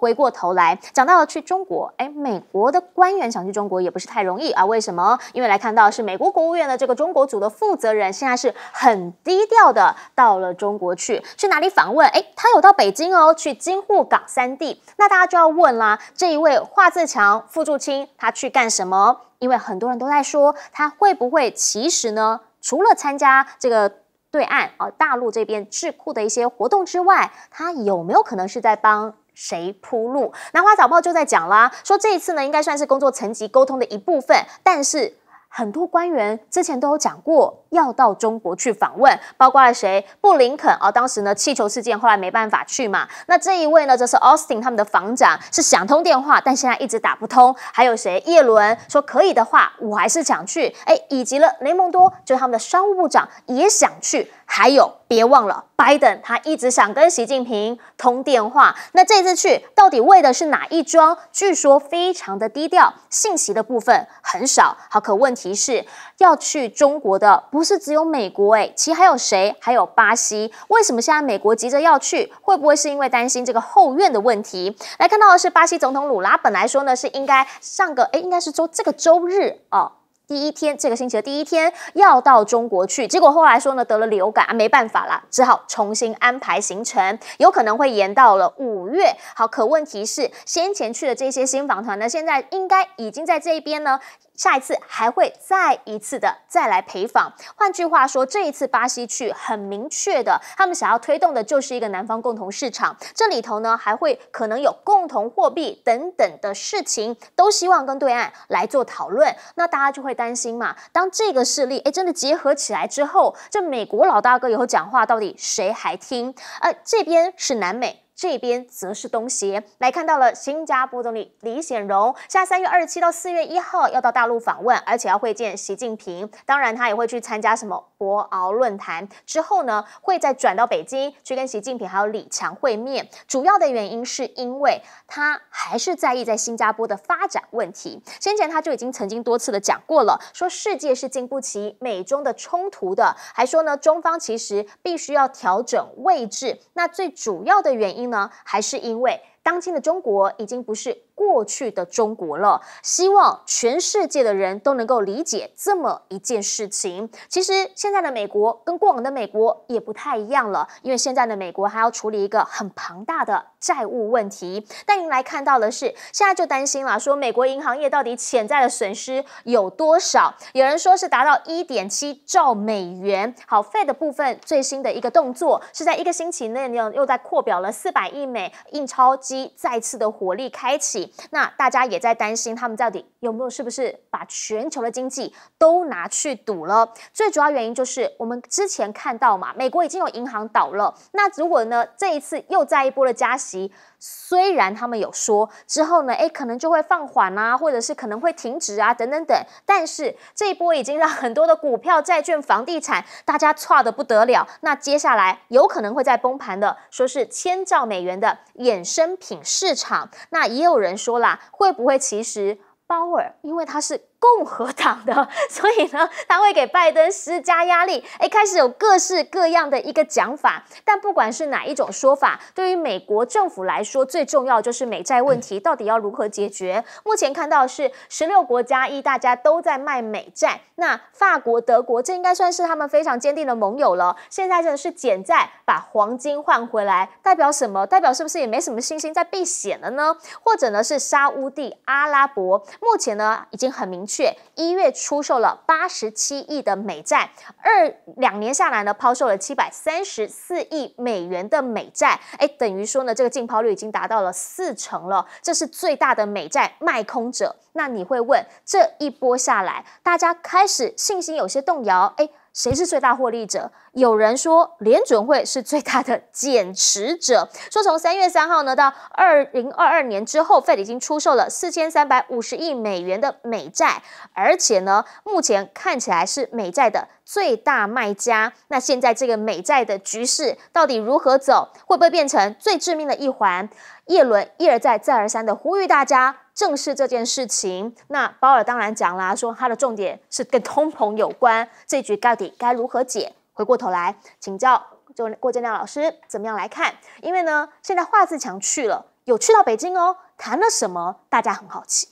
回过头来讲到了去中国，哎，美国的官员想去中国也不是太容易啊？为什么？因为来看到是美国国务院的这个中国组的负责人，现在是很低调的到了中国去，去哪里访问？哎，他有到北京哦，去京沪港三地。那大家就要问啦，这一位华自强、付柱清，他去干什么？因为很多人都在说，他会不会其实呢，除了参加这个对岸啊大陆这边智库的一些活动之外，他有没有可能是在帮？谁铺路？南华早报就在讲啦，说这一次呢，应该算是工作层级沟通的一部分。但是很多官员之前都有讲过要到中国去访问，包括了谁，布林肯啊。当时呢气球事件，后来没办法去嘛。那这一位呢，就是 Austin，他们的防长是想通电话，但现在一直打不通。还有谁，叶伦说可以的话，我还是想去。哎，以及了雷蒙多，就是他们的商务部长也想去。还有，别忘了，拜登他一直想跟习近平通电话。那这次去到底为的是哪一桩？据说非常的低调，信息的部分很少。好，可问题是，要去中国的不是只有美国哎，其实还有谁？还有巴西。为什么现在美国急着要去？会不会是因为担心这个后院的问题？来看到的是巴西总统鲁拉，本来说呢是应该上个哎，应该是周这个周日哦，第一天，这个星期的第一天要到中国去，结果后来说呢得了流感啊，没办法了，只好重新安排行程，有可能会延到了五月。好，可问题是先前去的这些新访团呢，现在应该已经在这一边呢。下一次还会再一次的再来陪访，换句话说，这一次巴西去很明确的，他们想要推动的就是一个南方共同市场，这里头呢还会可能有共同货币等等的事情，都希望跟对岸来做讨论。那大家就会担心嘛，当这个势力哎真的结合起来之后，这美国老大哥以后讲话到底谁还听？呃，这边是南美。这边则是东邪来看到了新加坡总理李显荣，下三月二十七到四月一号要到大陆访问，而且要会见习近平。当然，他也会去参加什么博鳌论坛。之后呢，会再转到北京去跟习近平还有李强会面。主要的原因是因为他还是在意在新加坡的发展问题。先前他就已经曾经多次的讲过了，说世界是经不起美中的冲突的，还说呢，中方其实必须要调整位置。那最主要的原因。呢？还是因为当今的中国已经不是？过去的中国了，希望全世界的人都能够理解这么一件事情。其实现在的美国跟过往的美国也不太一样了，因为现在的美国还要处理一个很庞大的债务问题。但您来看到的是，现在就担心了，说美国银行业到底潜在的损失有多少？有人说是达到一点七兆美元。好废的部分最新的一个动作是在一个星期内又又在扩表了四百亿美，印钞机再次的火力开启。那大家也在担心，他们到底有没有是不是把全球的经济都拿去赌了？最主要原因就是我们之前看到嘛，美国已经有银行倒了。那如果呢，这一次又再一波的加息？虽然他们有说之后呢，哎，可能就会放缓啊，或者是可能会停止啊，等等等，但是这一波已经让很多的股票、债券、房地产大家垮的不得了。那接下来有可能会再崩盘的，说是千兆美元的衍生品市场。那也有人说啦，会不会其实鲍尔因为他是。共和党的，所以呢，他会给拜登施加压力。哎，开始有各式各样的一个讲法，但不管是哪一种说法，对于美国政府来说，最重要就是美债问题到底要如何解决。目前看到是十六国家一，大家都在卖美债。那法国、德国，这应该算是他们非常坚定的盟友了。现在真的是减债，把黄金换回来，代表什么？代表是不是也没什么信心在避险了呢？或者呢，是沙乌地阿拉伯，目前呢已经很明。却一月出售了八十七亿的美债，二两年下来呢，抛售了七百三十四亿美元的美债，哎，等于说呢，这个净抛率已经达到了四成了，这是最大的美债卖空者。那你会问，这一波下来，大家开始信心有些动摇，哎。谁是最大获利者？有人说联准会是最大的减持者，说从三月三号呢到二零二二年之后，费已经出售了四千三百五十亿美元的美债，而且呢目前看起来是美债的最大卖家。那现在这个美债的局势到底如何走？会不会变成最致命的一环？叶伦一而再再而三的呼吁大家。正视这件事情，那鲍尔当然讲啦，说他的重点是跟通膨有关，这局到底该如何解？回过头来请教，就郭建亮老师怎么样来看？因为呢，现在华自强去了，有去到北京哦，谈了什么？大家很好奇。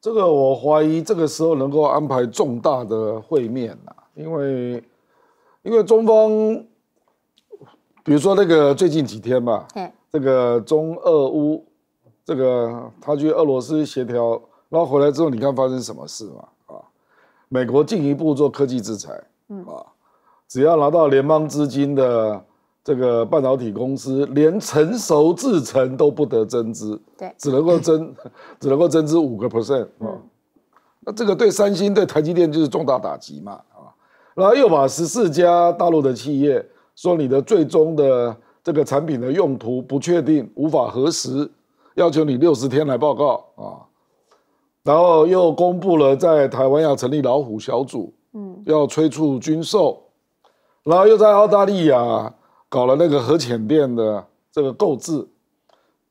这个我怀疑，这个时候能够安排重大的会面呐，因为因为中方，比如说那个最近几天吧，这个中俄乌。这个他去俄罗斯协调，然后回来之后，你看发生什么事嘛？啊，美国进一步做科技制裁，啊，只要拿到联邦资金的这个半导体公司，连成熟制程都不得增资，对，只能够增 只能够增资五个 percent，啊，那这个对三星、对台积电就是重大打击嘛？啊，然后又把十四家大陆的企业说你的最终的这个产品的用途不确定，无法核实。要求你六十天来报告啊，然后又公布了在台湾要成立老虎小组，嗯，要催促军售，然后又在澳大利亚搞了那个核潜艇的这个购置，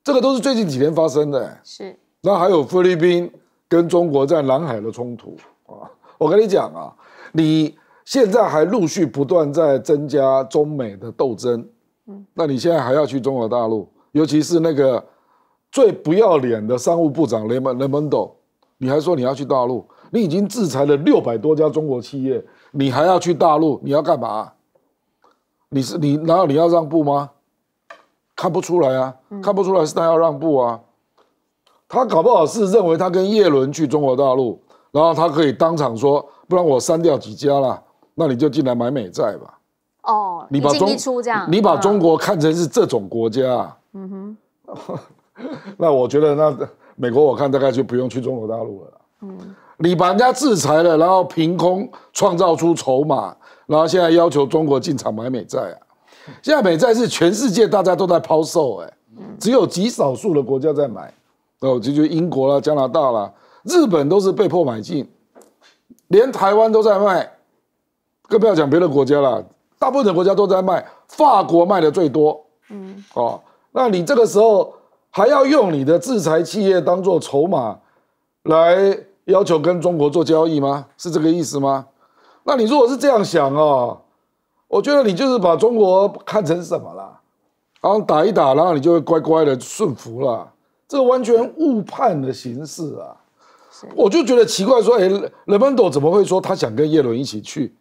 这个都是最近几天发生的。是，那还有菲律宾跟中国在南海的冲突啊！我跟你讲啊，你现在还陆续不断在增加中美的斗争，嗯，那你现在还要去中国大陆，尤其是那个。最不要脸的商务部长雷蒙雷蒙斗，你还说你要去大陆？你已经制裁了六百多家中国企业，你还要去大陆？你要干嘛？你是你，然后你要让步吗？看不出来啊，看不出来是他要让步啊。他搞不好是认为他跟叶伦去中国大陆，然后他可以当场说，不然我删掉几家了，那你就进来买美债吧。哦，你把一出这样，你把中国看成是这种国家。嗯哼。那我觉得，那美国我看大概就不用去中国大陆了。嗯，你把人家制裁了，然后凭空创造出筹码，然后现在要求中国进场买美债啊？现在美债是全世界大家都在抛售，哎，只有极少数的国家在买，哦，就英国啦、加拿大啦、日本都是被迫买进，连台湾都在卖，更不要讲别的国家了，大部分的国家都在卖，法国卖的最多。嗯，哦，那你这个时候。还要用你的制裁企业当做筹码，来要求跟中国做交易吗？是这个意思吗？那你如果是这样想哦，我觉得你就是把中国看成什么了？然后打一打，然后你就会乖乖的顺服了。这个完全误判的形式啊！我就觉得奇怪，说哎，雷蒙多怎么会说他想跟叶伦一起去？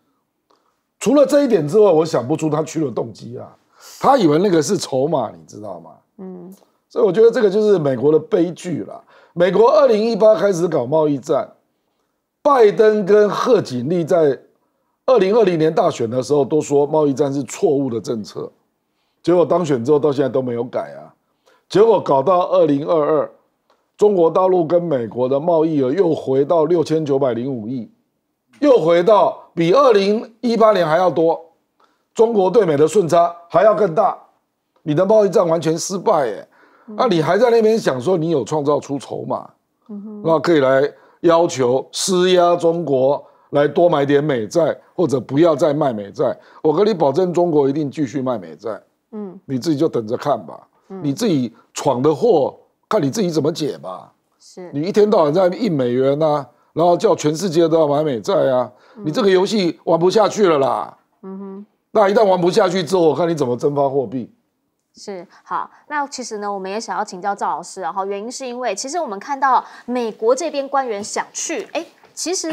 除了这一点之外，我想不出他去了动机啊。他以为那个是筹码，你知道吗？嗯。所以我觉得这个就是美国的悲剧了。美国二零一八开始搞贸易战，拜登跟贺锦丽在二零二零年大选的时候都说贸易战是错误的政策，结果当选之后到现在都没有改啊。结果搞到二零二二，中国大陆跟美国的贸易额又回到六千九百零五亿，又回到比二零一八年还要多，中国对美的顺差还要更大，你的贸易战完全失败诶。啊，你还在那边想说你有创造出筹码，那可以来要求施压中国，来多买点美债，或者不要再卖美债。我跟你保证，中国一定继续卖美债。嗯，你自己就等着看吧。嗯，你自己闯的祸，看你自己怎么解吧。是你一天到晚在印美元呐，然后叫全世界都要买美债啊，你这个游戏玩不下去了啦。嗯哼，那一旦玩不下去之后，我看你怎么蒸发货币。是好，那其实呢，我们也想要请教赵老师啊。后原因是因为，其实我们看到美国这边官员想去，哎，其实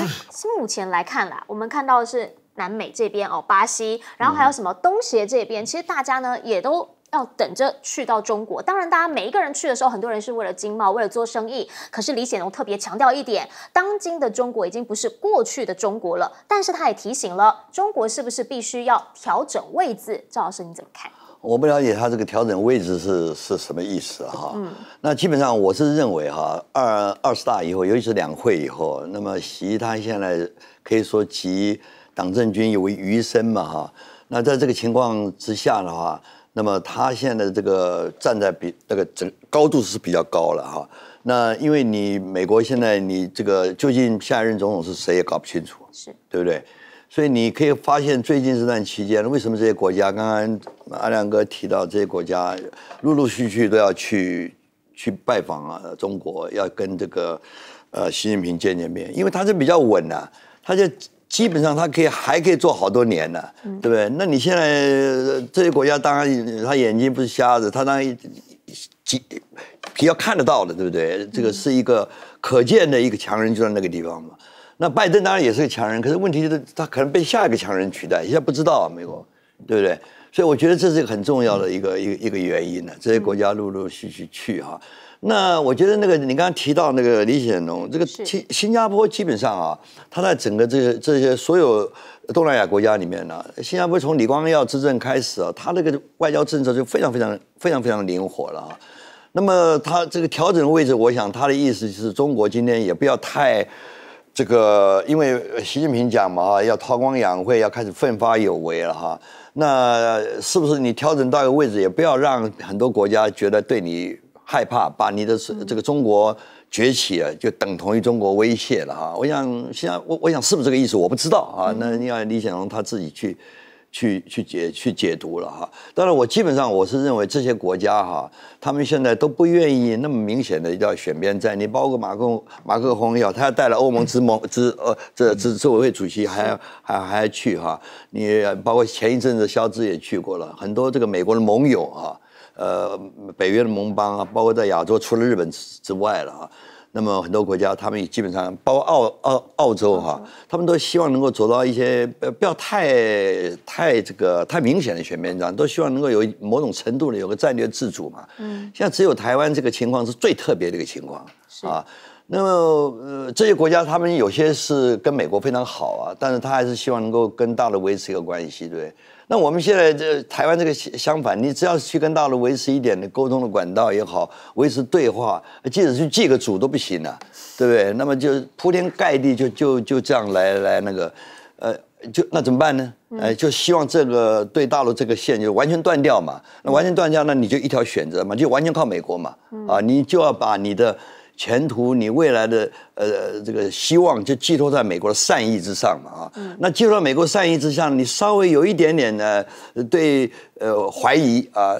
目前来看啦，我们看到的是南美这边哦，巴西，然后还有什么东协这边，其实大家呢也都要等着去到中国。当然，大家每一个人去的时候，很多人是为了经贸，为了做生意。可是李显龙特别强调一点，当今的中国已经不是过去的中国了。但是他也提醒了，中国是不是必须要调整位置？赵老师你怎么看？我不了解他这个调整位置是是什么意思哈。嗯。那基本上我是认为哈，二二十大以后，尤其是两会以后，那么习他现在可以说集党政军有为余生嘛哈。那在这个情况之下的话，那么他现在这个站在比那个整高度是比较高了哈。那因为你美国现在你这个究竟下一任总统是谁也搞不清楚，是，对不对？所以你可以发现，最近这段期间，为什么这些国家刚刚阿亮哥提到，这些国家陆陆续续都要去去拜访啊，中国要跟这个呃习近平见见面，因为他是比较稳的，他就基本上他可以还可以做好多年呢，对不对？那你现在这些国家当然他眼睛不是瞎子，他当然几比较看得到的，对不对？这个是一个可见的一个强人就在那个地方嘛。那拜登当然也是个强人，可是问题就是他可能被下一个强人取代，现在不知道啊，美国，对不对？所以我觉得这是一个很重要的一个一个一个原因呢。这些国家陆陆续续去啊。那我觉得那个你刚刚提到那个李显龙，这个新新加坡基本上啊，他在整个这些这些所有东南亚国家里面呢，新加坡从李光耀执政开始啊，他那个外交政策就非常非常非常非常灵活了啊。那么他这个调整位置，我想他的意思就是中国今天也不要太。这个，因为习近平讲嘛，哈，要韬光养晦，要开始奋发有为了哈。那是不是你调整到一个位置，也不要让很多国家觉得对你害怕，把你的这个中国崛起就等同于中国威胁了哈？我想，现在我我想是不是这个意思，我不知道啊。那你要李显龙他自己去。去去解去解读了哈，当然我基本上我是认为这些国家哈，他们现在都不愿意那么明显的要选边站。你包括马克马克宏也好，他要带了欧盟之盟之呃这这执委会主席还还还去哈，你包括前一阵子肖兹也去过了，很多这个美国的盟友啊，呃北约的盟邦啊，包括在亚洲除了日本之之外了啊。那么很多国家，他们也基本上，包括澳澳澳洲哈，他们都希望能够走到一些呃不要太太这个太明显的全面战都希望能够有某种程度的有个战略自主嘛。嗯，现在只有台湾这个情况是最特别的一个情况啊。那么呃这些国家，他们有些是跟美国非常好啊，但是他还是希望能够跟大陆维持一个关系，对。那我们现在这台湾这个相反，你只要去跟大陆维持一点的沟通的管道也好，维持对话，即使去借个主都不行了，对不对？那么就铺天盖地就就就这样来来那个，呃，就那怎么办呢？哎，就希望这个对大陆这个线就完全断掉嘛。那完全断掉，那你就一条选择嘛，就完全靠美国嘛。啊，你就要把你的。前途，你未来的呃这个希望就寄托在美国的善意之上嘛啊，那寄托在美国善意之上，你稍微有一点点的对呃怀疑啊，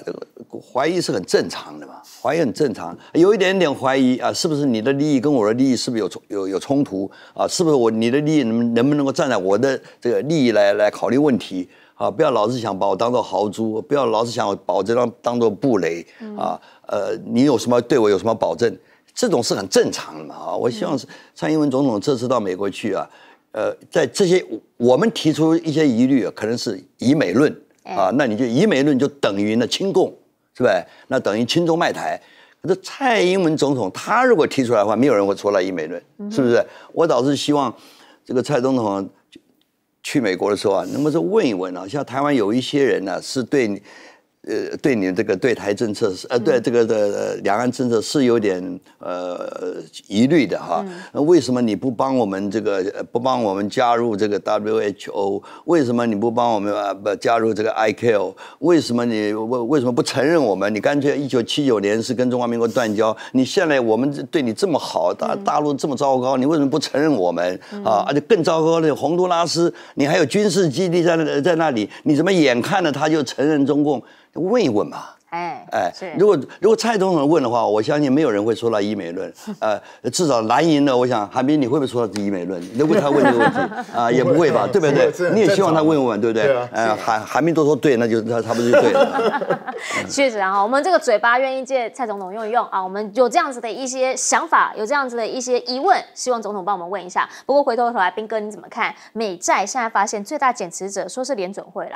怀疑是很正常的嘛，怀疑很正常，有一点点怀疑啊，是不是你的利益跟我的利益是不是有有有冲突啊？是不是我你的利益能能不能够站在我的这个利益来来考虑问题啊？不要老是想把我当做豪猪，不要老是想我这当当做布雷啊，呃，你有什么对我有什么保证？这种是很正常的嘛啊！我希望是蔡英文总统这次到美国去啊，呃，在这些我们提出一些疑虑，可能是以美论啊，那你就以美论就等于呢亲共是吧？那等于亲中卖台。可是蔡英文总统他如果提出来的话，没有人会出来以美论，是不是？我倒是希望这个蔡总统去美国的时候啊，能不能问一问啊？像台湾有一些人呢，是对。呃，对你的这个对台政策是呃，对这个的两岸政策是有点呃疑虑的哈。那、为什么你不帮我们这个不帮我们加入这个 WHO？为什么你不帮我们不加入这个 i k o 为什么你为为什么不承认我们？你干脆一九七九年是跟中华民国断交。你现在我们对你这么好，大大陆这么糟糕，你为什么不承认我们啊？而且更糟糕的洪都拉斯，你还有军事基地在那在那里，你怎么眼看着他就承认中共？问一问嘛，哎哎，如果如果蔡总统问的话，我相信没有人会说到医美论，呃，至少蓝营的，我想韩冰你会不会说到医美论？如问他问这个问题 啊，也不会吧，对不对？你也希望他问一问，对不对？呃，韩韩冰都说对，那就他他不多就对了。确实啊，我们这个嘴巴愿意借蔡总统用一用啊，我们有这样子的一些想法，有这样子的一些疑问，希望总统帮我们问一下。不过回头头来，兵哥你怎么看？美债现在发现最大减持者，说是联准会了。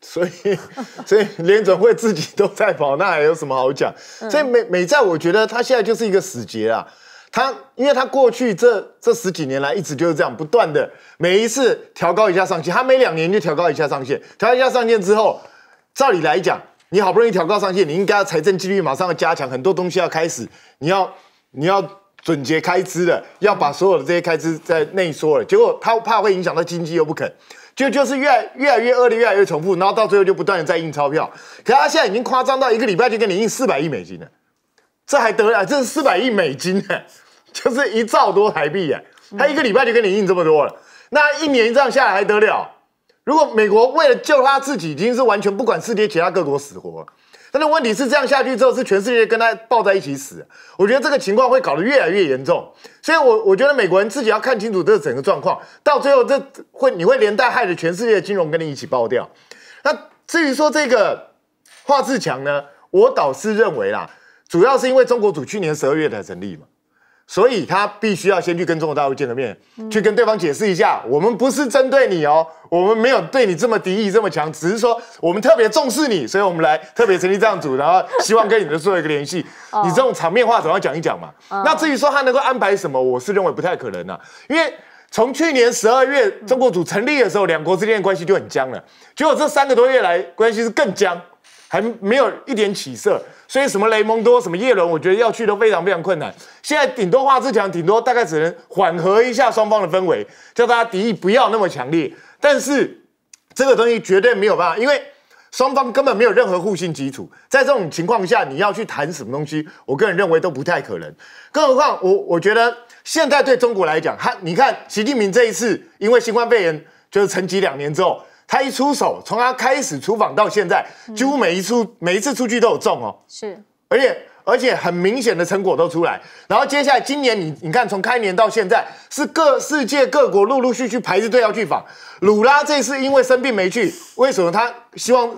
所以，所以联准会自己都在跑，那还有什么好讲？所以美美债，我觉得它现在就是一个死结啊。它因为它过去这这十几年来一直就是这样，不断的每一次调高一下上限，它每两年就调高一下上限，调高一下上限之后，照理来讲，你好不容易调高上限，你应该财政纪律马上要加强，很多东西要开始，你要你要准结开支了，要把所有的这些开支在内缩了，结果它怕会影响到经济，又不肯。就就是越越来越恶劣，越来越重复，然后到最后就不断的在印钞票。可他现在已经夸张到一个礼拜就给你印四百亿美金了，这还得了？这是四百亿美金呢，就是一兆多台币哎，他一个礼拜就给你印这么多了，那一年这样下来还得了？如果美国为了救他自己，已经是完全不管世界其他各国死活。那问题是这样下去之后，是全世界跟他抱在一起死。我觉得这个情况会搞得越来越严重，所以我我觉得美国人自己要看清楚这整个状况，到最后这会你会连带害的全世界金融跟你一起爆掉。那至于说这个华志强呢，我导师认为啦，主要是因为中国组去年十二月才成立嘛。所以他必须要先去跟中国大陆见个面，去跟对方解释一下，我们不是针对你哦，我们没有对你这么敌意这么强，只是说我们特别重视你，所以我们来特别成立这样组，然后希望跟你们做一个联系。你这种场面话总要讲一讲嘛。那至于说他能够安排什么，我是认为不太可能了，因为从去年十二月中国组成立的时候，两国之间的关系就很僵了，结果这三个多月来，关系是更僵，还没有一点起色。所以什么雷蒙多，什么叶伦，我觉得要去都非常非常困难。现在顶多话之强，顶多大概只能缓和一下双方的氛围，叫大家敌意不要那么强烈。但是这个东西绝对没有办法，因为双方根本没有任何互信基础。在这种情况下，你要去谈什么东西，我个人认为都不太可能。更何况我我觉得现在对中国来讲，哈，你看习近平这一次因为新冠肺炎就是沉寂两年之后。他一出手，从他开始出访到现在，几乎每一出、每一次出去都有中哦。是，而且而且很明显的成果都出来。然后接下来今年你你看，从开年到现在，是各世界各国陆陆续续排着队要去访。鲁拉这次因为生病没去，为什么他希望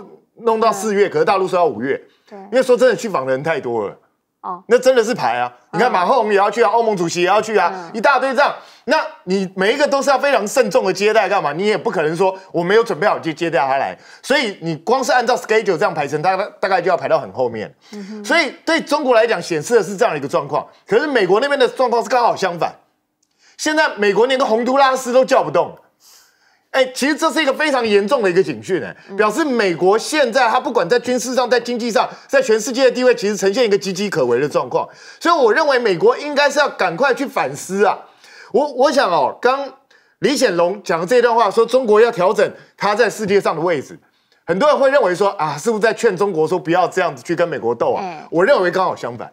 弄到四月？可是大陆说要五月，对，因为说真的，去访的人太多了。哦，那真的是排啊！你看马赫龙也要去啊，欧盟主席也要去啊，一大堆这样，那你每一个都是要非常慎重的接待，干嘛？你也不可能说我没有准备好就接待他来，所以你光是按照 schedule 这样排成，大概大概就要排到很后面。所以对中国来讲，显示的是这样一个状况，可是美国那边的状况是刚好相反。现在美国连个洪都拉斯都叫不动。哎，其实这是一个非常严重的一个警讯，哎，表示美国现在它不管在军事上、在经济上、在全世界的地位，其实呈现一个岌岌可危的状况。所以我认为美国应该是要赶快去反思啊。我我想哦，刚李显龙讲的这段话，说中国要调整他在世界上的位置，很多人会认为说啊，是不是在劝中国说不要这样子去跟美国斗啊？我认为刚好相反，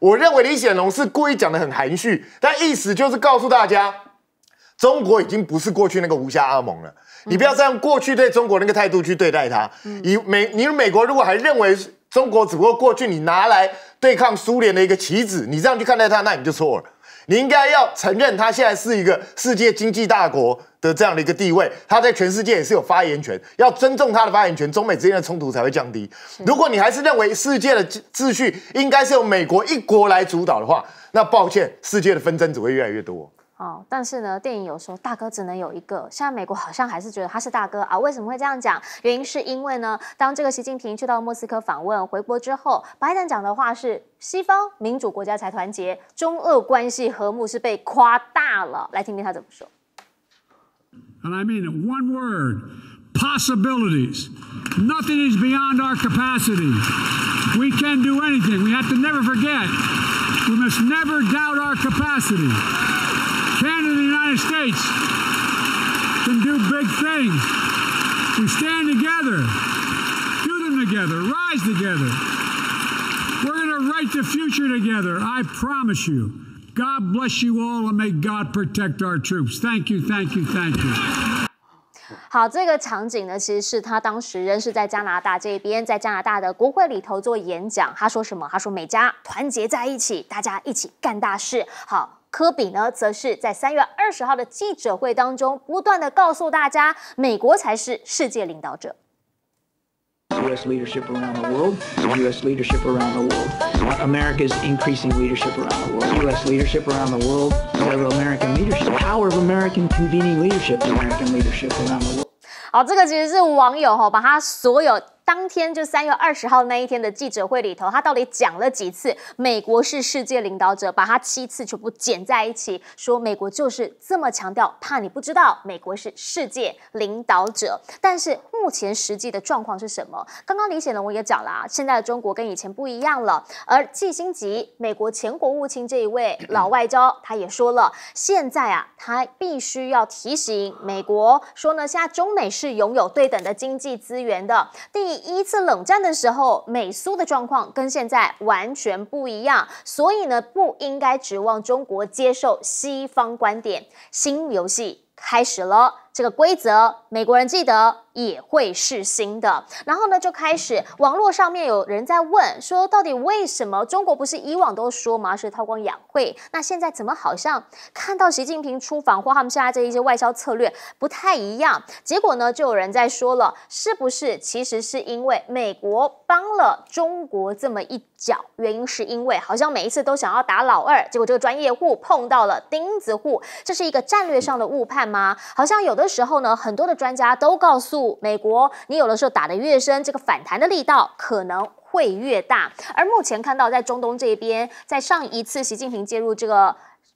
我认为李显龙是故意讲的很含蓄，但意思就是告诉大家。中国已经不是过去那个无暇阿蒙了，你不要再用过去对中国那个态度去对待它。以美，你美国如果还认为中国只不过过去你拿来对抗苏联的一个棋子，你这样去看待它，那你就错了。你应该要承认，它现在是一个世界经济大国的这样的一个地位，它在全世界也是有发言权，要尊重它的发言权，中美之间的冲突才会降低。如果你还是认为世界的秩序应该是由美国一国来主导的话，那抱歉，世界的纷争只会越来越多。哦，但是呢，电影有说大哥只能有一个。现在美国好像还是觉得他是大哥啊？为什么会这样讲？原因是因为呢，当这个习近平去到莫斯科访问回国之后，拜登讲的话是西方民主国家才团结，中俄关系和睦是被夸大了。来听听他怎么说。And I mean one word, possibilities. Nothing is beyond our capacity. We can do anything. We have to never forget. We must never doubt our capacity. States can do big things. We stand together, do them together, rise together. We're going to write the future together. I promise you. God bless you all, and may God protect our troops. Thank you, thank you, thank you. 好，这个场景呢，其实是他当时仍是在加拿大这边，在加拿大的国会里头做演讲。他说什么？他说：“美加团结在一起，大家一起干大事。”好。科比呢，则是在三月二十号的记者会当中，不断的告诉大家，美国才是世界领导者。U.S. leadership around the world. U.S. leadership around the world. America's increasing leadership around the world. U.S. leadership around the world. Several American e e r a l d s h i power p of American convening leadership. American leadership around the world. 好，这个其实是网友哈，把他所有。当天就三月二十号那一天的记者会里头，他到底讲了几次美国是世界领导者？把他七次全部剪在一起，说美国就是这么强调，怕你不知道美国是世界领导者。但是目前实际的状况是什么？刚刚李显龙也讲了啊，现在的中国跟以前不一样了。而季新吉，美国前国务卿这一位老外交，他也说了，现在啊，他必须要提醒美国，说呢，现在中美是拥有对等的经济资源的。第第一次冷战的时候，美苏的状况跟现在完全不一样，所以呢，不应该指望中国接受西方观点。新游戏开始了。这个规则，美国人记得也会是新的。然后呢，就开始网络上面有人在问说，到底为什么中国不是以往都说嘛是韬光养晦？那现在怎么好像看到习近平出访或他们现在这一些外交策略不太一样？结果呢，就有人在说了，是不是其实是因为美国帮了中国这么一脚？原因是因为好像每一次都想要打老二，结果这个专业户碰到了钉子户，这是一个战略上的误判吗？好像有的。时候呢，很多的专家都告诉美国，你有的时候打得越深，这个反弹的力道可能会越大。而目前看到在中东这一边，在上一次习近平介入这个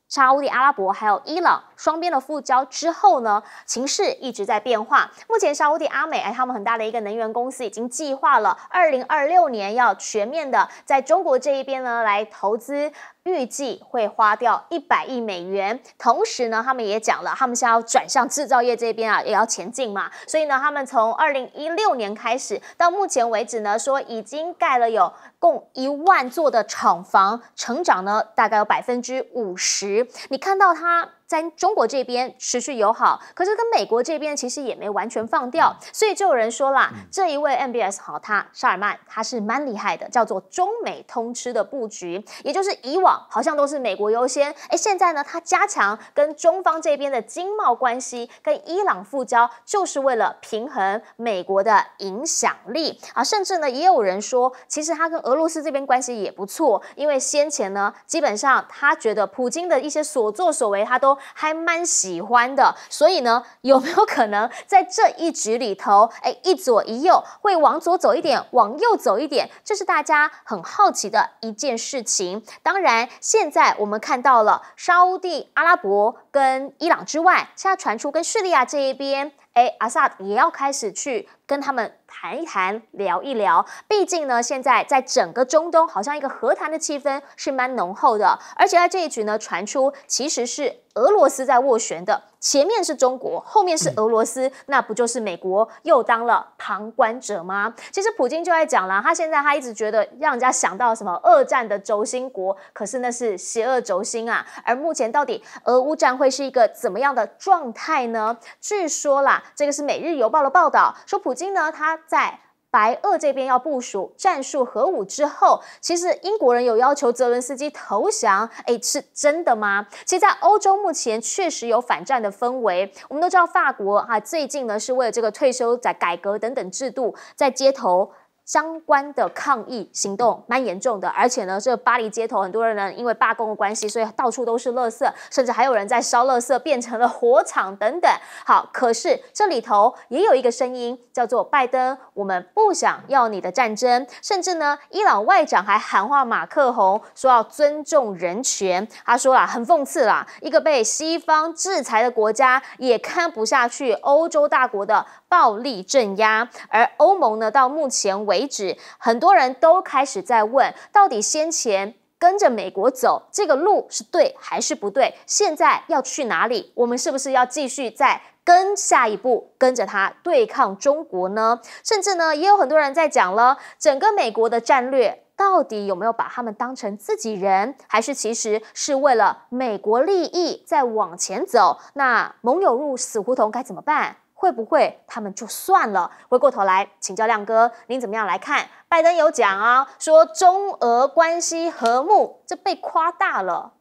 沙地阿拉伯还有伊朗双边的复交之后呢，形势一直在变化。目前沙地阿美，哎，他们很大的一个能源公司已经计划了二零二六年要全面的在中国这一边呢来投资。预计会花掉一百亿美元。同时呢，他们也讲了，他们现在要转向制造业这边啊，也要前进嘛。所以呢，他们从二零一六年开始到目前为止呢，说已经盖了有共一万座的厂房，成长呢大概有百分之五十。你看到它。在中国这边持续友好，可是跟美国这边其实也没完全放掉，所以就有人说了，这一位 M B S 好，他沙尔曼他是蛮厉害的，叫做中美通吃的布局，也就是以往好像都是美国优先，哎，现在呢他加强跟中方这边的经贸关系，跟伊朗复交，就是为了平衡美国的影响力啊，甚至呢也有人说，其实他跟俄罗斯这边关系也不错，因为先前呢基本上他觉得普京的一些所作所为他都。还蛮喜欢的，所以呢，有没有可能在这一局里头，哎，一左一右会往左走一点，往右走一点，这是大家很好奇的一件事情。当然，现在我们看到了沙地阿拉伯跟伊朗之外，现在传出跟叙利亚这一边，哎，阿萨也要开始去。跟他们谈一谈，聊一聊。毕竟呢，现在在整个中东，好像一个和谈的气氛是蛮浓厚的。而且在这一局呢，传出其实是俄罗斯在斡旋的，前面是中国，后面是俄罗斯，那不就是美国又当了旁观者吗？其实普京就在讲了，他现在他一直觉得让人家想到什么二战的轴心国，可是那是邪恶轴心啊。而目前到底俄乌战会是一个怎么样的状态呢？据说啦，这个是《每日邮报》的报道说，普京。今呢，他在白俄这边要部署战术核武之后，其实英国人有要求泽伦斯基投降，哎，是真的吗？其实，在欧洲目前确实有反战的氛围。我们都知道，法国啊，最近呢是为了这个退休在改革等等制度，在街头。相关的抗议行动蛮严重的，而且呢，这巴黎街头很多人呢，因为罢工的关系，所以到处都是垃圾，甚至还有人在烧垃圾，变成了火场等等。好，可是这里头也有一个声音叫做拜登，我们不想要你的战争。甚至呢，伊朗外长还喊话马克宏，说要尊重人权。他说了，很讽刺啦，一个被西方制裁的国家也看不下去欧洲大国的。暴力镇压，而欧盟呢，到目前为止，很多人都开始在问，到底先前跟着美国走这个路是对还是不对？现在要去哪里？我们是不是要继续在跟下一步跟着他对抗中国呢？甚至呢，也有很多人在讲了，整个美国的战略到底有没有把他们当成自己人，还是其实是为了美国利益在往前走？那盟友入死胡同该怎么办？会不会他们就算了？回过头来请教亮哥，您怎么样来看？拜登有讲啊，说中俄关系和睦，这被夸大了。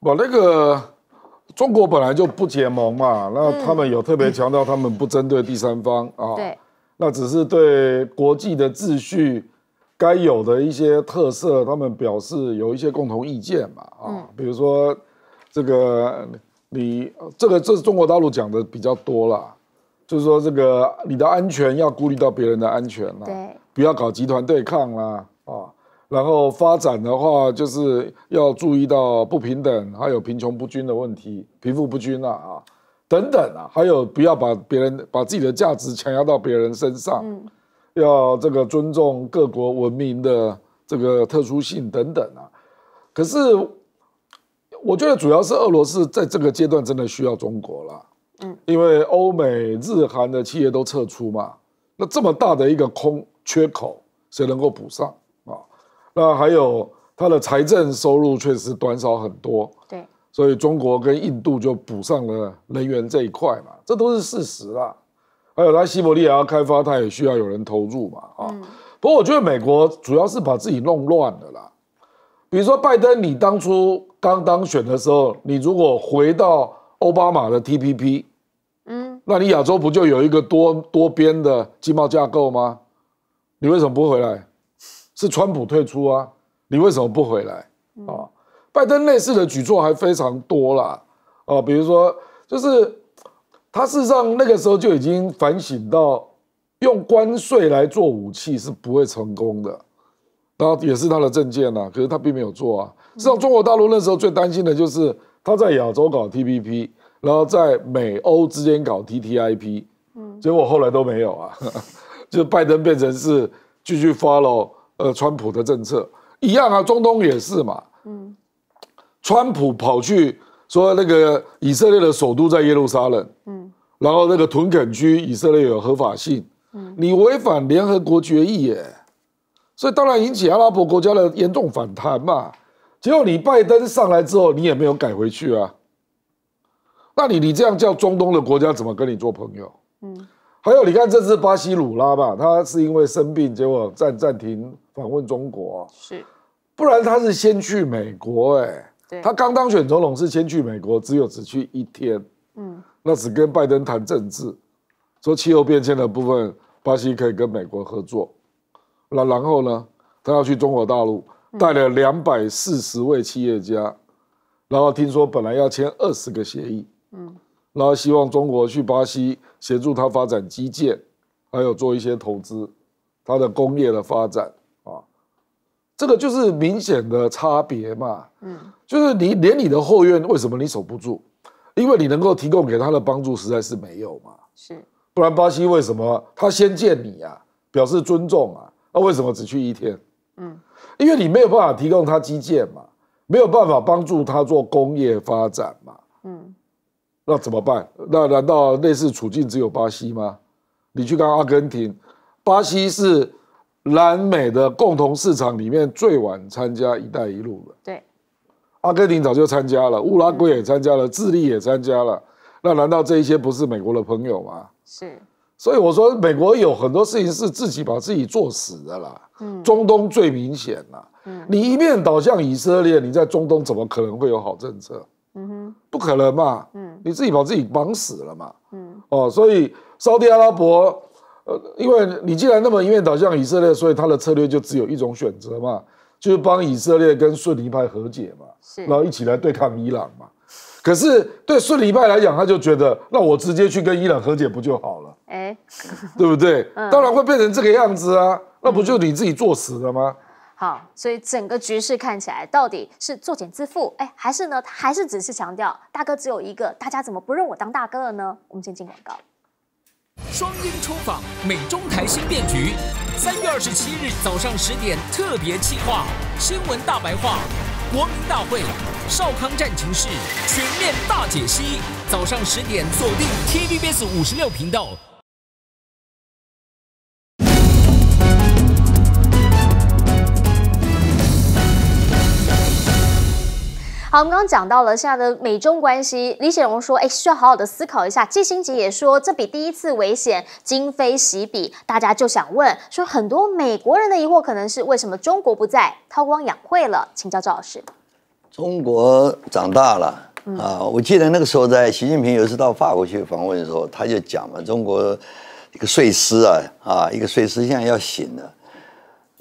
我那个中国本来就不结盟嘛，那他们有特别强调他们不针对第三方啊，对，那只是对国际的秩序该有的一些特色，他们表示有一些共同意见嘛啊，比如说这个。你这个这是中国大陆讲的比较多了，就是说这个你的安全要顾虑到别人的安全啦，对，不要搞集团对抗啦啊，然后发展的话就是要注意到不平等，还有贫穷不均的问题，贫富不均啊啊等等啊，还有不要把别人把自己的价值强压到别人身上，嗯，要这个尊重各国文明的这个特殊性等等啊，可是。我觉得主要是俄罗斯在这个阶段真的需要中国了，嗯，因为欧美日韩的企业都撤出嘛，那这么大的一个空缺口，谁能够补上啊？那还有它的财政收入确实短少很多，对，所以中国跟印度就补上了能源这一块嘛，这都是事实啦。还有它西伯利亚要开发，它也需要有人投入嘛，啊。不过我觉得美国主要是把自己弄乱了啦，比如说拜登，你当初。刚当选的时候，你如果回到奥巴马的 T P P，嗯，那你亚洲不就有一个多多边的经贸架构吗？你为什么不回来？是川普退出啊？你为什么不回来？啊，拜登类似的举措还非常多啦，啊，比如说就是他事实上那个时候就已经反省到用关税来做武器是不会成功的，然后也是他的政见呐，可是他并没有做啊。实际上，中国大陆那时候最担心的就是他在亚洲搞 TPP，然后在美欧之间搞 TTIP，嗯，结果后来都没有啊，就拜登变成是继续 o 了呃川普的政策一样啊，中东也是嘛，嗯，川普跑去说那个以色列的首都在耶路撒冷，嗯，然后那个屯垦区以色列有合法性，你违反联合国决议耶，所以当然引起阿拉伯国家的严重反弹嘛。结果你拜登上来之后，你也没有改回去啊？那你你这样叫中东的国家怎么跟你做朋友？嗯，还有你看这次巴西鲁拉吧，他是因为生病，结果暂暂停访问中国。是，不然他是先去美国。哎，他刚当选总统是先去美国，只有只去一天。嗯，那只跟拜登谈政治，说气候变迁的部分，巴西可以跟美国合作。那然后呢，他要去中国大陆。带了两百四十位企业家，然后听说本来要签二十个协议，嗯，然后希望中国去巴西协助他发展基建，还有做一些投资，他的工业的发展啊，这个就是明显的差别嘛，嗯，就是你连你的后院为什么你守不住？因为你能够提供给他的帮助实在是没有嘛，是，不然巴西为什么他先见你啊，表示尊重啊？那为什么只去一天？嗯。因为你没有办法提供他基建嘛，没有办法帮助他做工业发展嘛，嗯，那怎么办？那难道类似处境只有巴西吗？你去看阿根廷，巴西是南美的共同市场里面最晚参加“一带一路”的，对，阿根廷早就参加了，乌拉圭也参加了，智利也参加了，那难道这一些不是美国的朋友吗？是。所以我说，美国有很多事情是自己把自己做死的啦。嗯，中东最明显了。嗯，你一面倒向以色列，你在中东怎么可能会有好政策？嗯哼，不可能嘛。嗯，你自己把自己绑死了嘛。嗯，哦，所以沙特阿拉伯，呃，因为你既然那么一面倒向以色列，所以他的策略就只有一种选择嘛，就是帮以色列跟逊尼派和解嘛，然后一起来对抗伊朗嘛。可是对逊尼派来讲，他就觉得，那我直接去跟伊朗和解不就好了？哎，对不对？当然会变成这个样子啊，那不就你自己作死了吗？好，所以整个局势看起来到底是作茧自缚，哎，还是呢？还是只是强调大哥只有一个，大家怎么不认我当大哥了呢？我们先进广告。双英出访美中台新变局，三月二十七日早上十点特别企划新闻大白话，国民大会，少康战情势全面大解析，早上十点锁定 T V B S 五十六频道。好，我们刚刚讲到了现在的美中关系。李显荣说：“哎，需要好好的思考一下。”季新杰也说：“这比第一次危险，今非昔比。”大家就想问，说很多美国人的疑惑可能是为什么中国不再韬光养晦了？请教赵老师。中国长大了啊！我记得那个时候在习近平有一次到法国去访问的时候，他就讲嘛，中国一个碎尸啊啊，一个碎尸现在要醒了。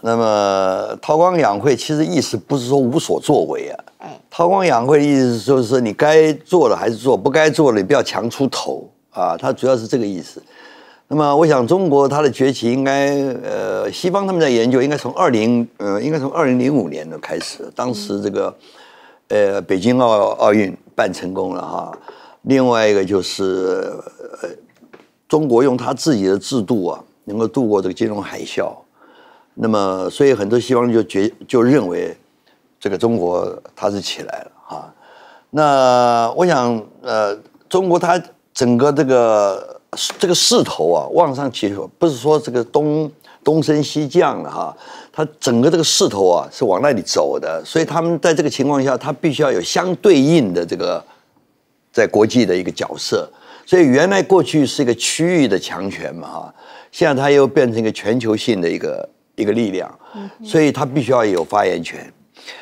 那么韬光养晦其实意思不是说无所作为啊。韬光养晦的意思就是说，你该做的还是做，不该做的你不要强出头啊。它主要是这个意思。那么，我想中国它的崛起，应该呃，西方他们在研究，应该从二零呃，应该从二零零五年的开始。当时这个呃，北京奥奥运办成功了哈。另外一个就是呃，中国用他自己的制度啊，能够度过这个金融海啸。那么，所以很多西方就觉就认为。这个中国它是起来了哈，那我想呃，中国它整个这个这个势头啊，往上起，不是说这个东东升西降了哈，它整个这个势头啊是往那里走的，所以他们在这个情况下，它必须要有相对应的这个在国际的一个角色，所以原来过去是一个区域的强权嘛哈，现在它又变成一个全球性的一个一个力量，所以它必须要有发言权。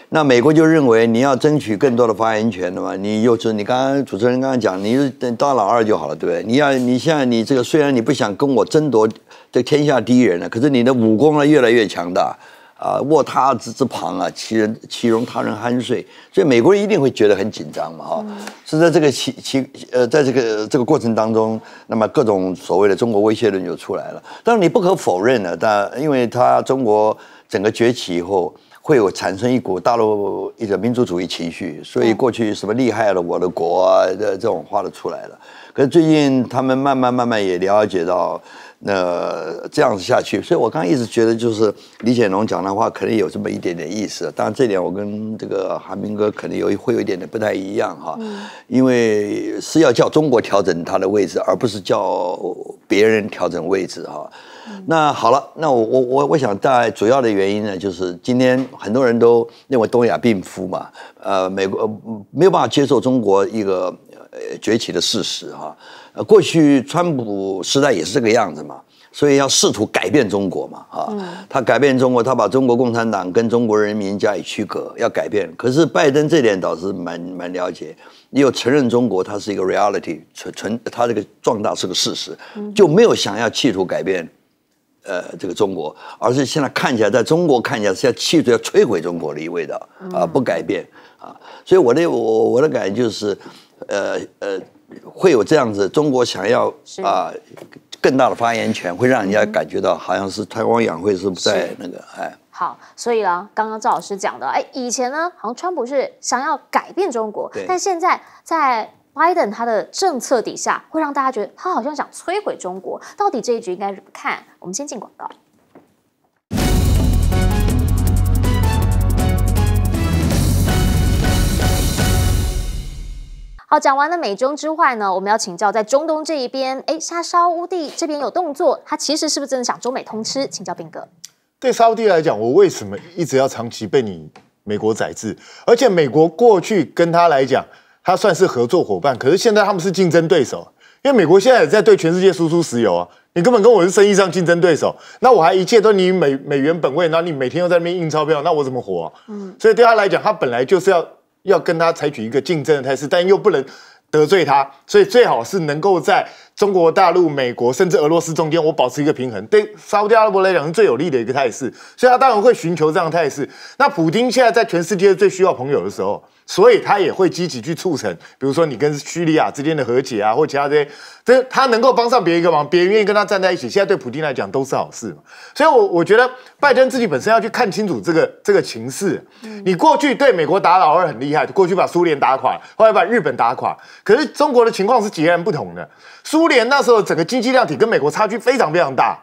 那美国就认为你要争取更多的发言权的嘛？你又是你刚刚主持人刚刚讲，你是当老二就好了，对不对？你要你像你这个，虽然你不想跟我争夺这天下第一人了，可是你的武功啊越来越强大啊，卧榻之之旁啊，其人岂容他人酣睡？所以美国人一定会觉得很紧张嘛，哈，是在这个其其呃，在这个这个过程当中，那么各种所谓的中国威胁论就出来了。但是你不可否认呢，但因为他中国整个崛起以后。会有产生一股大陆一种民族主义情绪，所以过去什么厉害了我的国这这种话都出来了。可是最近他们慢慢慢慢也了解到。那这样子下去，所以我刚刚一直觉得，就是李显龙讲的话，可能有这么一点点意思。当然，这点我跟这个韩明哥可能有会有一点点不太一样哈，因为是要叫中国调整它的位置，而不是叫别人调整位置哈。那好了，那我我我我想，大概主要的原因呢，就是今天很多人都认为东亚病夫嘛，呃，美国没有办法接受中国一个呃崛起的事实哈。过去川普时代也是这个样子嘛，所以要试图改变中国嘛，啊，他改变中国，他把中国共产党跟中国人民加以区隔，要改变。可是拜登这点倒是蛮蛮了解，又承认中国它是一个 reality，存存，它这个壮大是个事实，就没有想要企图改变，呃，这个中国，而是现在看起来在中国看起来是要企图要摧毁中国的一味道啊，不改变啊，所以我的我我的感觉就是，呃呃。会有这样子，中国想要啊更大的发言权，会让人家感觉到好像是韬光养晦，是不是在那个哎？好，所以呢，刚刚赵老师讲的，哎，以前呢，好像川普是想要改变中国，但现在在拜登他的政策底下，会让大家觉得他好像想摧毁中国。到底这一局应该怎么看？我们先进广告。好，讲完了美中之外呢，我们要请教在中东这一边，哎，沙沙乌地这边有动作，他其实是不是真的想中美通吃？请教兵哥。对沙地来讲，我为什么一直要长期被你美国宰制？而且美国过去跟他来讲，他算是合作伙伴，可是现在他们是竞争对手，因为美国现在也在对全世界输出石油啊，你根本跟我是生意上竞争对手，那我还一切都你美美元本位，那你每天又在那边印钞票，那我怎么活？嗯，所以对他来讲，他本来就是要。要跟他采取一个竞争的态势，但又不能得罪他，所以最好是能够在。中国大陆、美国甚至俄罗斯中间，我保持一个平衡，对沙特阿拉伯来讲是最有利的一个态势，所以他当然会寻求这样态势。那普京现在在全世界最需要朋友的时候，所以他也会积极去促成，比如说你跟叙利亚之间的和解啊，或其他这些，这他能够帮上别人一个忙，别人愿意跟他站在一起，现在对普京来讲都是好事嘛。所以，我我觉得拜登自己本身要去看清楚这个这个情势。你过去对美国打老二很厉害，过去把苏联打垮，后来把日本打垮，可是中国的情况是截然不同的。苏联那时候整个经济量体跟美国差距非常非常大，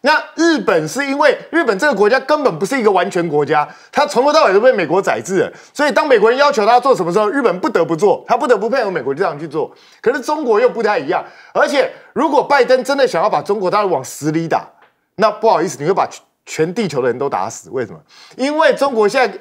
那日本是因为日本这个国家根本不是一个完全国家，它从头到尾都被美国宰制了，所以当美国人要求他做什么时候，日本不得不做，他不得不配合美国就这样去做。可是中国又不太一样，而且如果拜登真的想要把中国大陆往死里打，那不好意思，你会把全地球的人都打死。为什么？因为中国现在。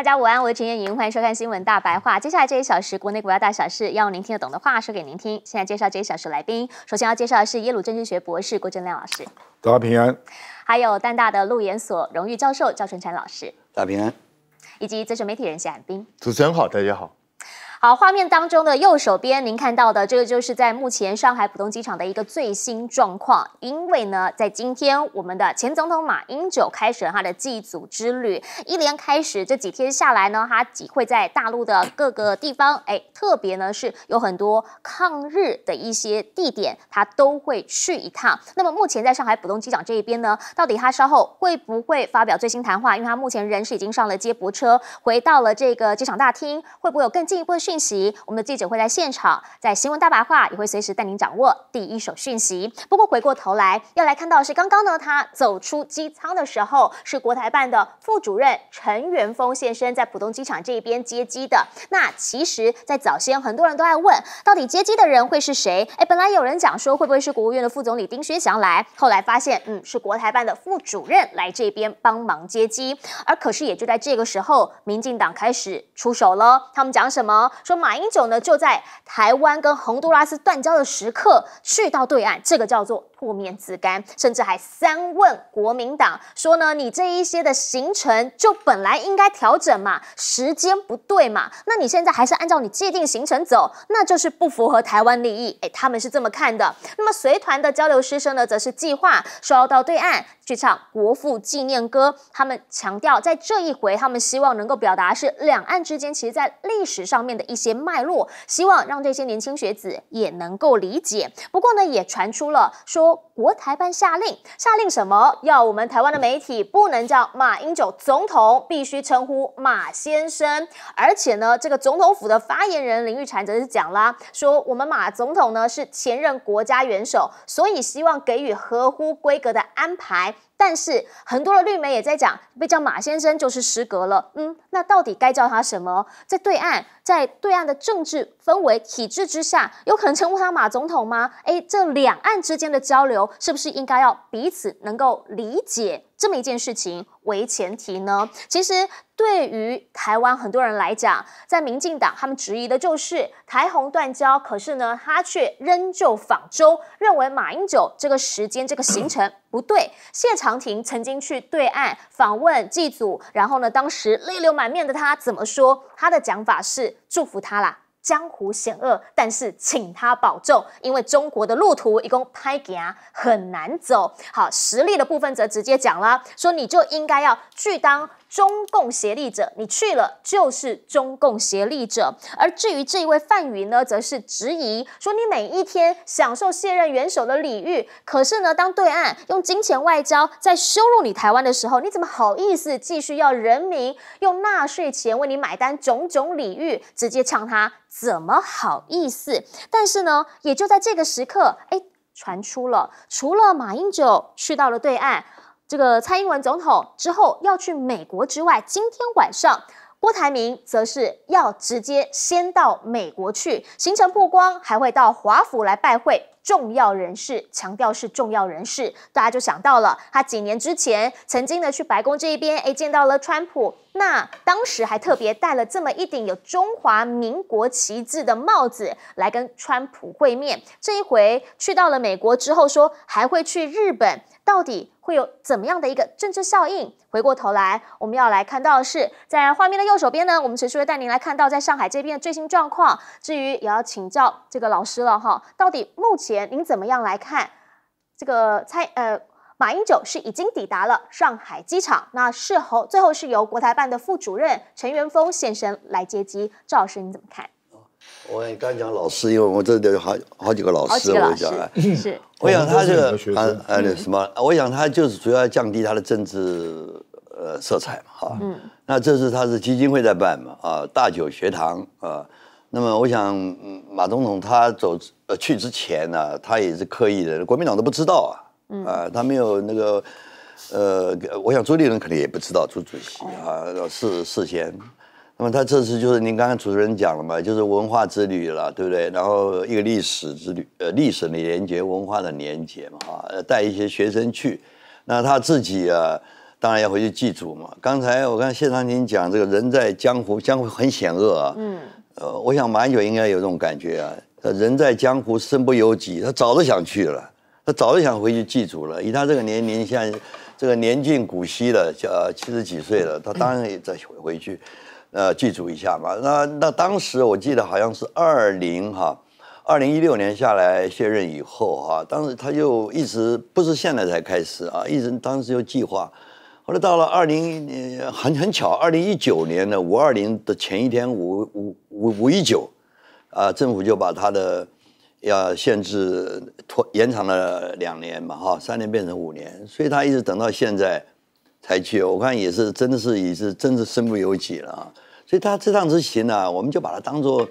大家午安，我是陈燕莹，欢迎收看新闻大白话。接下来这一小时，国内股票大小事，用您听得懂的话说给您听。现在介绍这一小时来宾，首先要介绍的是耶鲁政治学博士郭正亮老师，大家平安。还有淡大的陆研所荣誉教授赵春山老师，大家平安。以及资深媒体人谢安兵。主持人好，大家好。好，画面当中的右手边，您看到的这个，就是在目前上海浦东机场的一个最新状况。因为呢，在今天，我们的前总统马英九开始了他的祭祖之旅。一连开始这几天下来呢，他几会在大陆的各个地方，哎，特别呢是有很多抗日的一些地点，他都会去一趟。那么目前在上海浦东机场这一边呢，到底他稍后会不会发表最新谈话？因为他目前人是已经上了接驳车，回到了这个机场大厅，会不会有更进一步的？讯息，我们的记者会在现场，在新闻大白话也会随时带您掌握第一手讯息。不过回过头来，要来看到是刚刚呢，他走出机舱的时候，是国台办的副主任陈元峰现身在浦东机场这一边接机的。那其实，在早先很多人都在问，到底接机的人会是谁？哎，本来有人讲说会不会是国务院的副总理丁薛祥来，后来发现，嗯，是国台办的副主任来这边帮忙接机。而可是也就在这个时候，民进党开始出手了，他们讲什么？说马英九呢，就在台湾跟洪都拉斯断交的时刻，去到对岸，这个叫做。破面自干，甚至还三问国民党说呢，你这一些的行程就本来应该调整嘛，时间不对嘛，那你现在还是按照你既定行程走，那就是不符合台湾利益。哎，他们是这么看的。那么随团的交流师生呢，则是计划说要到对岸去唱国父纪念歌。他们强调，在这一回，他们希望能够表达是两岸之间其实在历史上面的一些脉络，希望让这些年轻学子也能够理解。不过呢，也传出了说。国台办下令，下令什么？要我们台湾的媒体不能叫马英九总统，必须称呼马先生。而且呢，这个总统府的发言人林育婵则是讲啦，说我们马总统呢是前任国家元首，所以希望给予合乎规格的安排。但是很多的绿媒也在讲，被叫马先生就是失格了。嗯，那到底该叫他什么？在对岸，在对岸的政治氛围体制之下，有可能称呼他马总统吗？哎，这两岸之间的交流是不是应该要彼此能够理解？这么一件事情为前提呢？其实对于台湾很多人来讲，在民进党他们质疑的就是台红断交，可是呢，他却仍旧访中，认为马英九这个时间这个行程不对。谢长廷曾经去对岸访问祭祖，然后呢，当时泪流满面的他怎么说？他的讲法是祝福他啦。江湖险恶，但是请他保重，因为中国的路途一共拍件啊很难走。好，实力的部分则直接讲了，说你就应该要去当。中共协力者，你去了就是中共协力者。而至于这一位范云呢，则是质疑说：你每一天享受卸任元首的礼遇，可是呢，当对岸用金钱外交在羞辱你台湾的时候，你怎么好意思继续要人民用纳税钱为你买单？种种礼遇，直接呛他怎么好意思？但是呢，也就在这个时刻，哎，传出了除了马英九去到了对岸。这个蔡英文总统之后要去美国之外，今天晚上郭台铭则是要直接先到美国去，行程曝光还会到华府来拜会重要人士，强调是重要人士。大家就想到了，他几年之前曾经的去白宫这一边，哎，见到了川普，那当时还特别戴了这么一顶有中华民国旗帜的帽子来跟川普会面。这一回去到了美国之后，说还会去日本。到底会有怎么样的一个政治效应？回过头来，我们要来看到的是，在画面的右手边呢，我们陈叔会带您来看到在上海这边的最新状况。至于也要请教这个老师了哈，到底目前您怎么样来看这个？蔡呃，马英九是已经抵达了上海机场，那事后最后是由国台办的副主任陈元峰现身来接机。赵老师，你怎么看？我刚讲老师，因为我这里有好好几个老师，我讲啊，是，我想他这个啊啊那什么，我想他就是主要降低他的政治呃色彩嘛，好，嗯，那这是他是基金会在办嘛，啊，大九学堂啊，那么我想马总统他走呃去之前呢，他也是刻意的，国民党都不知道啊，啊，他没有那个，呃，我想朱立伦肯定也不知道朱主席啊，事事先。那么他这次就是您刚刚主持人讲了嘛，就是文化之旅了，对不对？然后一个历史之旅，呃，历史的连接，文化的连接嘛，哈，带一些学生去。那他自己啊，当然要回去祭祖嘛。刚才我跟谢长廷讲，这个人在江湖，江湖很险恶啊。嗯。呃，我想马永应该有这种感觉啊。人在江湖，身不由己。他早就想去了，他早就想回去祭祖了。以他这个年龄，像这个年近古稀的，叫七十几岁了，他当然也再回回去。呃，记住一下嘛。那那当时我记得好像是二零哈，二零一六年下来卸任以后哈，当时他就一直不是现在才开始啊，一直当时就计划。后来到了二零，很很巧，二零一九年的五二零的前一天五五五五一九，啊，政府就把他的要限制拖延长了两年嘛哈，三年变成五年，所以他一直等到现在。才去，我看也是，真的是也是，真是身不由己了啊！所以他这趟之行呢，我们就把它当做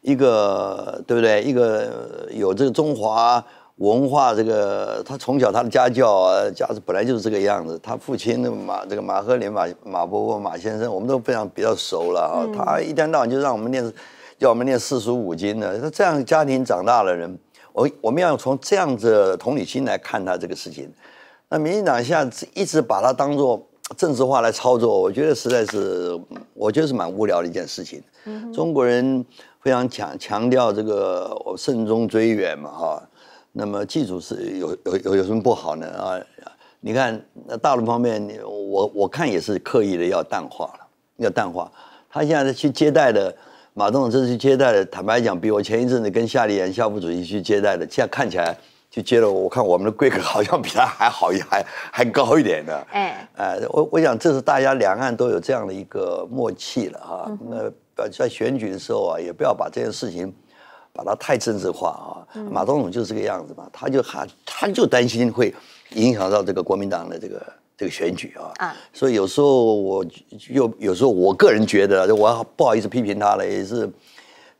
一个，对不对？一个有这个中华文化，这个他从小他的家教啊，家本来就是这个样子。他父亲的马，这个马赫林马马伯伯马先生，我们都非常比较熟了啊。他一天到晚就让我们念，叫我们念四书五经的。他这样家庭长大的人，我我们要从这样子同理心来看他这个事情。那民进党现在一直把它当做政治化来操作，我觉得实在是，我觉得是蛮无聊的一件事情。嗯，中国人非常强强调这个慎终追远嘛，哈。那么记住是有有有有什么不好呢？啊，你看那大陆方面，我我看也是刻意的要淡化了，要淡化。他现在去接待的马总统，这次接待的，坦白讲，比我前一阵子跟夏立言、夏副主席去接待的，现在看起来。就接了，我看我们的规格好像比他还好一 还还高一点的。哎，呃，我我想这是大家两岸都有这样的一个默契了哈。那在选举的时候啊，也不要把这件事情把它太政治化啊。马总统就是这个样子嘛，他就还他就担心会影响到这个国民党的这个这个选举啊。啊，所以有时候我又有时候我个人觉得，我不好意思批评他了，也是。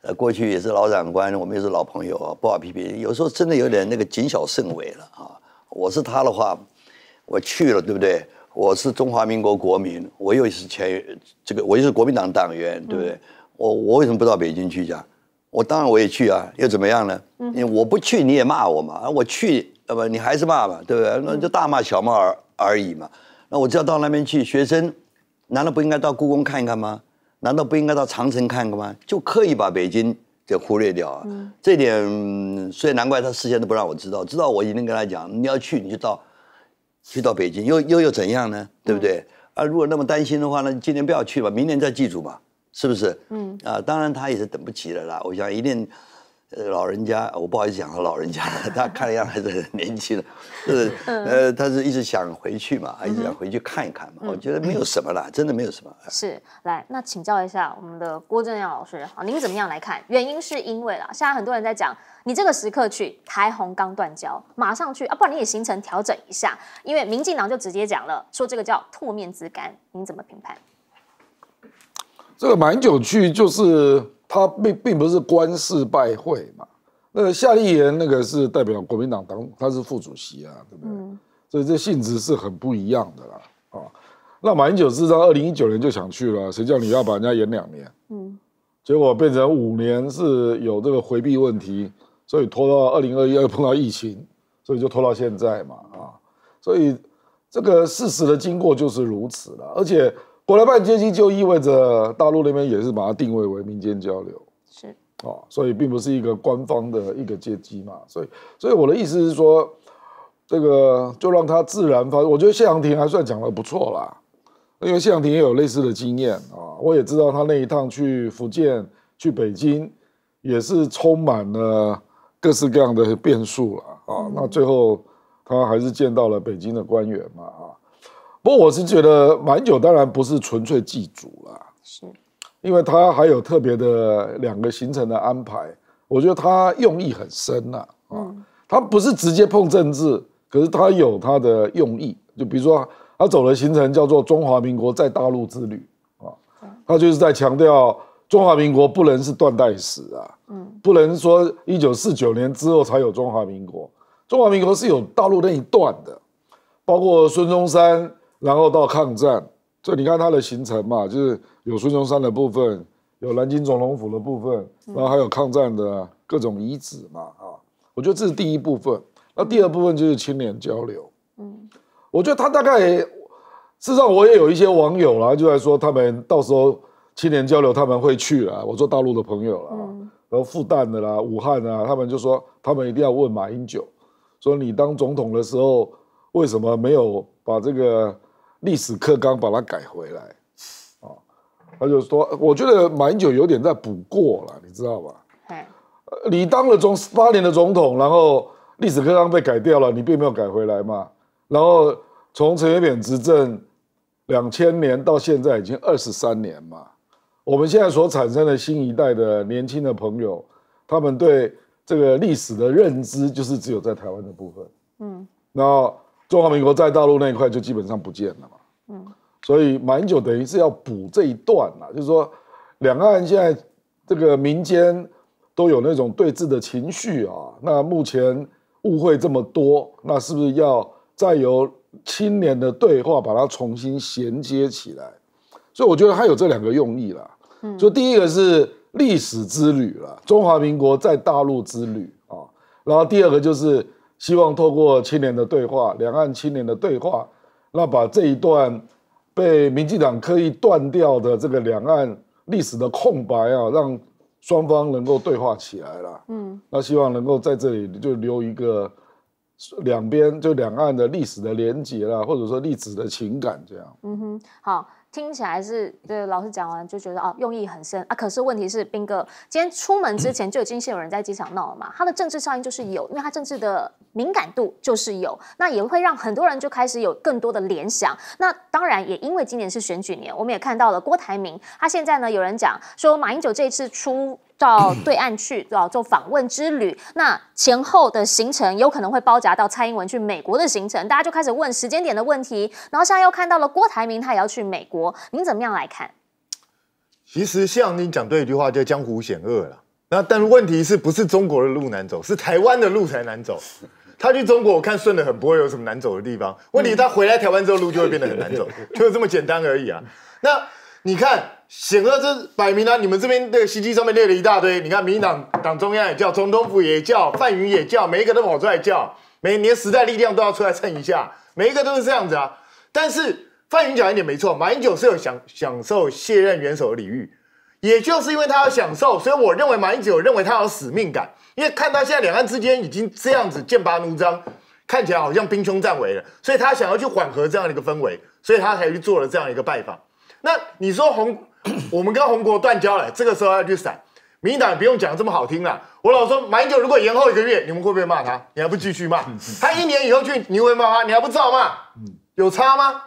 呃，过去也是老长官，我们也是老朋友，不好批评。有时候真的有点那个谨小慎微了啊。我是他的话，我去了，对不对？我是中华民国国民，我又是前这个，我又是国民党党员，对不对？我我为什么不到北京去讲？我当然我也去啊，又怎么样呢？你我不去你也骂我嘛，我去那么你还是骂嘛，对不对？那就大骂小骂而而已嘛。那我就要到那边去，学生难道不应该到故宫看一看吗？难道不应该到长城看看吗？就刻意把北京给忽略掉啊？这点，所以难怪他事先都不让我知道。知道我一定跟他讲，你要去你就到，去到北京又又又怎样呢？对不对？啊，如果那么担心的话呢，今年不要去吧，明年再记住吧，是不是？嗯啊，当然他也是等不及了啦。我想一定。老人家，我不好意思讲他老人家他看样子还是很年轻的，是呃，他是一直想回去嘛，一直想回去看一看嘛，我觉得没有什么啦，真的没有什么。是，来，那请教一下我们的郭正亮老师啊，您怎么样来看？原因是因为啦，现在很多人在讲，你这个时刻去台洪刚断交，马上去啊，不然你也行程调整一下，因为民进党就直接讲了，说这个叫“唾面之干”，您怎么评判？这个蛮有趣，就是。他并并不是官事拜会嘛，那夏立言那个是代表国民党党，他是副主席啊，对不对？所以这性质是很不一样的啦，啊，那马英九是到二零一九年就想去了，谁叫你要把人家延两年？嗯，结果变成五年是有这个回避问题，所以拖到二零二一又碰到疫情，所以就拖到现在嘛，啊，所以这个事实的经过就是如此了，而且。国台办接机就意味着大陆那边也是把它定位为民间交流，是啊，所以并不是一个官方的一个接机嘛，所以所以我的意思是说，这个就让它自然发我觉得谢阳廷还算讲得不错啦，因为谢阳廷也有类似的经验啊，我也知道他那一趟去福建、去北京，也是充满了各式各样的变数了啊。那最后他还是见到了北京的官员嘛啊。不过我是觉得蛮久，当然不是纯粹祭祖啦，是，因为他还有特别的两个行程的安排，我觉得他用意很深呐，啊，他不是直接碰政治，可是他有他的用意，就比如说他走的行程叫做《中华民国在大陆之旅》啊，他就是在强调中华民国不能是断代史啊，嗯，不能说一九四九年之后才有中华民国，中华民国是有大陆那一段的，包括孙中山。然后到抗战，就你看它的行程嘛，就是有孙中山的部分，有南京总统府的部分，然后还有抗战的各种遗址嘛，啊，我觉得这是第一部分。那第二部分就是青年交流，嗯，我觉得他大概，事实上我也有一些网友啦，就在说他们到时候青年交流他们会去了，我做大陆的朋友啦，然后复旦的啦、武汉啊，他们就说他们一定要问马英九，说你当总统的时候为什么没有把这个。历史课纲把它改回来，啊，他就说，我觉得马英九有点在补过了，你知道吧？你当了从八年的总统，然后历史课纲被改掉了，你并没有改回来嘛。然后从陈水扁执政两千年到现在已经二十三年嘛，我们现在所产生的新一代的年轻的朋友，他们对这个历史的认知就是只有在台湾的部分，嗯，然后。中华民国在大陆那一块就基本上不见了嘛，嗯，所以英九等于是要补这一段啦，就是说两岸现在这个民间都有那种对峙的情绪啊，那目前误会这么多，那是不是要再由青年的对话把它重新衔接起来？所以我觉得他有这两个用意啦，嗯，所以第一个是历史之旅啦，中华民国在大陆之旅啊，然后第二个就是。希望透过青年的对话，两岸青年的对话，那把这一段被民进党刻意断掉的这个两岸历史的空白啊，让双方能够对话起来了。嗯，那希望能够在这里就留一个两边就两岸的历史的连结啦，或者说历史的情感这样。嗯哼，好。听起来是，对老师讲完就觉得啊，用意很深啊。可是问题是，斌哥今天出门之前就已经有人在机场闹了嘛？他的政治效应就是有，因为他政治的敏感度就是有，那也会让很多人就开始有更多的联想。那当然也因为今年是选举年，我们也看到了郭台铭，他现在呢有人讲说马英九这一次出。到对岸去，做访问之旅。那前后的行程有可能会包夹到蔡英文去美国的行程，大家就开始问时间点的问题。然后现在又看到了郭台铭，他也要去美国，您怎么样来看？其实像您讲对一句话，就江湖险恶了。那但问题是不是中国的路难走，是台湾的路才难走。他去中国，我看顺得很，不会有什么难走的地方。问题他回来台湾之后，路就会变得很难走，就是这么简单而已啊。那你看。显而之摆明了，你们这边的袭击上面列了一大堆。你看，民进党党中央也叫，总统府也叫，范云也叫，每一个都跑出来叫。每年时代力量都要出来蹭一下，每一个都是这样子啊。但是范云讲一点没错，马英九是有享享受卸任元首的礼遇，也就是因为他要享受，所以我认为马英九认为他有使命感，因为看他现在两岸之间已经这样子剑拔弩张，看起来好像兵凶战危了，所以他想要去缓和这样的一个氛围，所以他才去做了这样一个拜访。那你说红？我们跟红国断交了，这个时候要去闪。民进党不用讲这么好听了。我老说马英九如果延后一个月，你们会不会骂他？你还不继续骂？他一年以后去，你会骂他？你还不照骂？嗯，有差吗？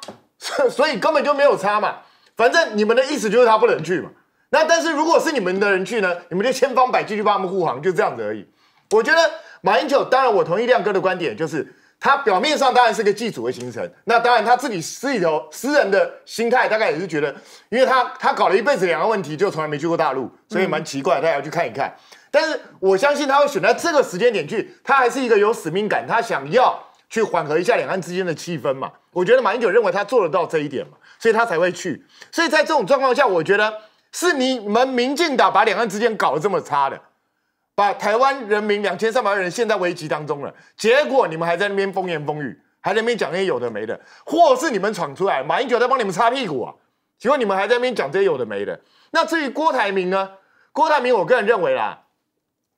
所以根本就没有差嘛。反正你们的意思就是他不能去嘛。那但是如果是你们的人去呢，你们就千方百计去帮他们护航，就这样子而已。我觉得马英九，当然我同意亮哥的观点，就是。他表面上当然是个祭祖的行程，那当然他自己私里头私人的心态大概也是觉得，因为他他搞了一辈子两岸问题，就从来没去过大陆，所以蛮奇怪他要去看一看。但是我相信他会选在这个时间点去，他还是一个有使命感，他想要去缓和一下两岸之间的气氛嘛。我觉得马英九认为他做得到这一点嘛，所以他才会去。所以在这种状况下，我觉得是你们民进党把两岸之间搞得这么差的。把台湾人民两千三百万人陷在危机当中了，结果你们还在那边风言风语，还在那边讲些有的没的，或是你们闯出来，马英九在帮你们擦屁股啊？请问你们还在那边讲这些有的没的？那至于郭台铭呢？郭台铭，我个人认为啦，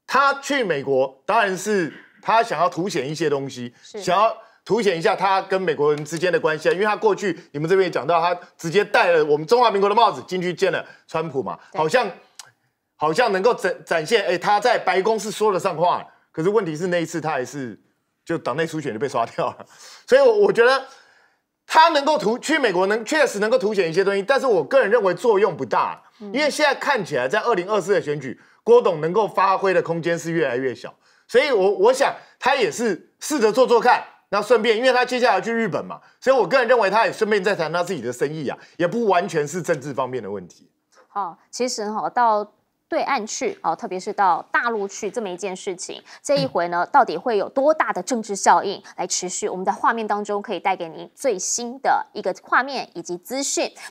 他去美国当然是他想要凸显一些东西，想要凸显一下他跟美国人之间的关系啊，因为他过去你们这边讲到他直接戴了我们中华民国的帽子进去见了川普嘛，好像。好像能够展展现，哎，他在白宫是说得上话，可是问题是那一次他还是就党内初选就被刷掉了，所以，我我觉得他能够图去美国能确实能够凸显一些东西，但是我个人认为作用不大，因为现在看起来在二零二四的选举，郭董能够发挥的空间是越来越小，所以我我想他也是试着做做看，那顺便因为他接下来去日本嘛，所以我个人认为他也顺便在谈他自己的生意啊，也不完全是政治方面的问题。好，其实哈到。对岸去啊，特别是到大陆去这么一件事情，这一回呢，到底会有多大的政治效应来持续？我们在画面当中可以带给您最新的一个画面以及资讯。